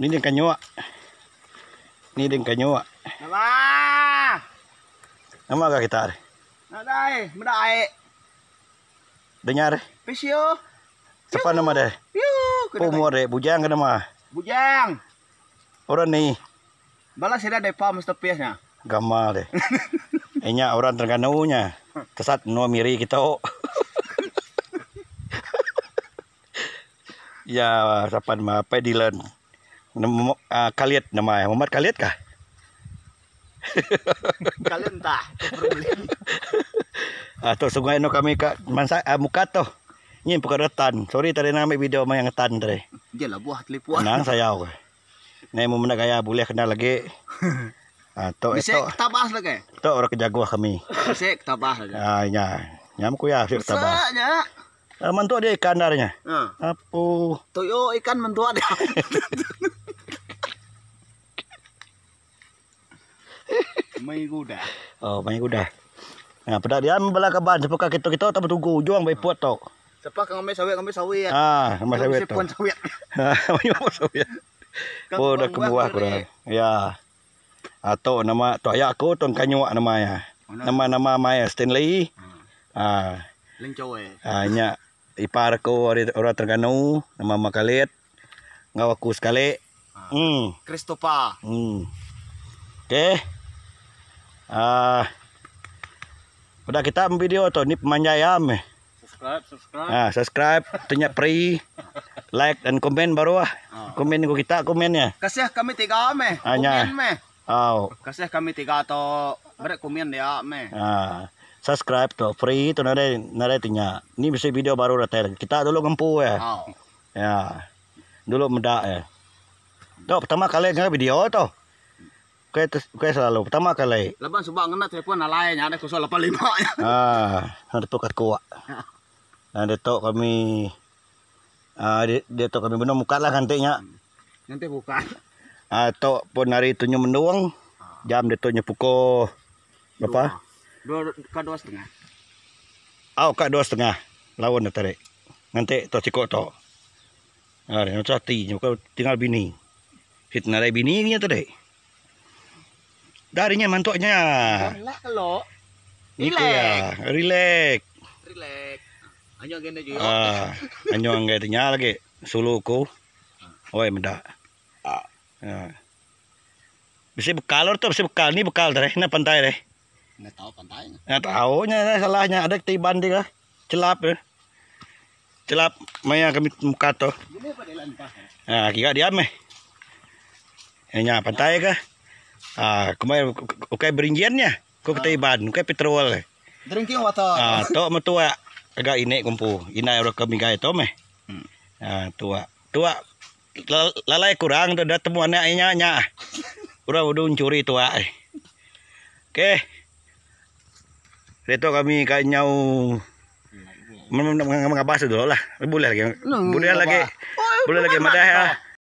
Ini dengan kanyawa. Ah. Ini dengan kanyawa. Ah. Nama. Eh, eh. Nama gak kita are. Nadai, mudai. Dengar. Pisio. Siapa nama deh? Piu. Pumur deh, bujang kenapa? Bujang. Orang nih. Balas ada depa Mr. Gamal deh. Enya orang nya. Kesat no miri kita oh. ya sapan mah pedilan कालियत kalian nama ah, Muhammad कालियत kah? kalian tak ah sungai no kami kak mansa ah, ini ngin retan sorry tadi nama video may yang tan tadi jela buah telipuan nang saya nay mo muna kaya boleh kenal lagi ah itu ito tabas lagi itu orang kejagwa kami sek tabas lagi ah nya nyam kuya sek tabas nya ah, mentua dia ikan darinya. Uh. Ah. Apo. Tuyo ikan mentua dia. Mai kuda Oh, mai kuda Nah, pada dia membelah ke ban kita kita tak bertunggu juang baik puat tau. Sepak kami sawit ah, ah, kami oh, ya. Ya. Ya, hmm. ah. ya Ah, kami sawit. Sepak sawit. Banyak sawi Oh, dah kebuah kura Ya. Atau nama tu ayah aku ton kanyuak nama Nama-nama Maya Stanley. Ah. Lencoy. Ah, nya ipar ko orang Terengganu nama Makalet. Ngawaku sekali. Hmm. Kristopa. Hmm. okay uh, udah kita video tuh ini pemanjayam eh. subscribe subscribe nah, subscribe tanya pri like dan komen baru ah oh. komen ku kita komennya kasih ah kami tiga me eh. hanya komen me oh. kasih kami tiga atau mereka komen ya me ah subscribe tuh free tuh nare nare tanya ini bisa video baru ratel kita dulu ngempu ya oh. ya dulu meda ya tuh pertama kali nggak video tuh Oke selalu pertama kali. Laban subang ngena telepon na lain ada kosong lapan 85. ah, ada to kuat. kuwa. Ada to kami ah dia to kami benar muka lah kantenya. Nanti hmm. buka. Ah tok pun hari itu menduang. Ah. Jam dia to nyepuko. pukul berapa? Dua, dua, dua setengah. Aw oh, kak dua setengah. Lawan dah tarik. Nanti to cikok to. Ah, dia cati tinggal bini. Hitna bini ni tarik. Darinya mantuknya. Lah kalau. Gitu relax. ya, relax. Relax. Anyo gende juga. Ah, anyo anggetnya lagi suluku. Oi meda. Ah. Ya. Bisa bekal tuh bisa bekal nih bekal deh, nah pantai deh. Nggak tahu pantainya. Nggak tahu nya salahnya ada ketiban dia celap ya. Celap maya kami muka tuh. Ini pada lantah. Nah, ya, kira diam eh. Ini ya, pantai kah? Ah, kumay ukay beringgiannya. Ko kitay ah. ban, ukay petrol. Drinking water. Ah, to metua agak ini kumpu. Ina ro e kami gay to meh. Hmm. Ah, tua. Tua lalai kurang tu dah temuannya nya nya. Ura udun curi tua. Oke. Okay. Dito kami kanyaw hmm. mengabas dulu lah. Boleh lagi. Boleh lagi. Oh, Boleh lagi madah ya.